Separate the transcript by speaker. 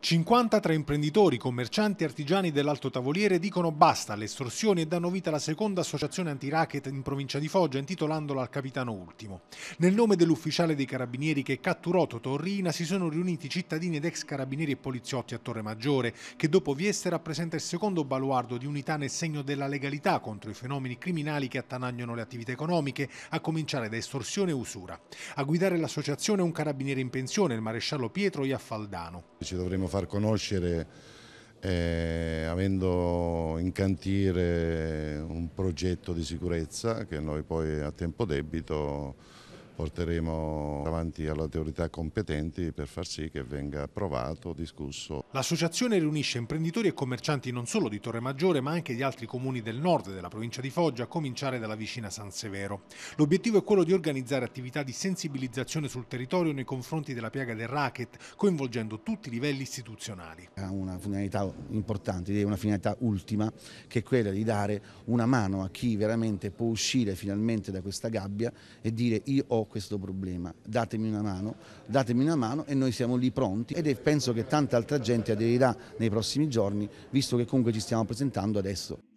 Speaker 1: 50 tra imprenditori, commercianti e artigiani dell'Alto Tavoliere dicono basta alle estorsioni e danno vita alla seconda associazione anti-racket in provincia di Foggia intitolandola al capitano ultimo. Nel nome dell'ufficiale dei carabinieri che catturò Totorrina si sono riuniti cittadini ed ex carabinieri e poliziotti a Torre Maggiore che dopo Vieste rappresenta il secondo baluardo di unità nel segno della legalità contro i fenomeni criminali che attanagliano le attività economiche a cominciare da estorsione e usura. A guidare l'associazione è un carabiniere in pensione, il maresciallo Pietro Iaffaldano. Ci
Speaker 2: dovremmo vorremmo far conoscere eh, avendo in cantiere un progetto di sicurezza che noi poi a tempo debito porteremo avanti alle autorità competenti per far sì che venga approvato, discusso.
Speaker 1: L'associazione riunisce imprenditori e commercianti non solo di Torre Maggiore ma anche di altri comuni del nord della provincia di Foggia, a cominciare dalla vicina San Severo. L'obiettivo è quello di organizzare attività di sensibilizzazione sul territorio nei confronti della piaga del racket, coinvolgendo tutti i livelli istituzionali.
Speaker 3: Ha una finalità importante, una finalità ultima, che è quella di dare una mano a chi veramente può uscire finalmente da questa gabbia e dire io ho questo problema, datemi una mano, datemi una mano e noi siamo lì pronti ed è, penso che tanta altra gente aderirà nei prossimi giorni, visto che comunque ci stiamo presentando adesso.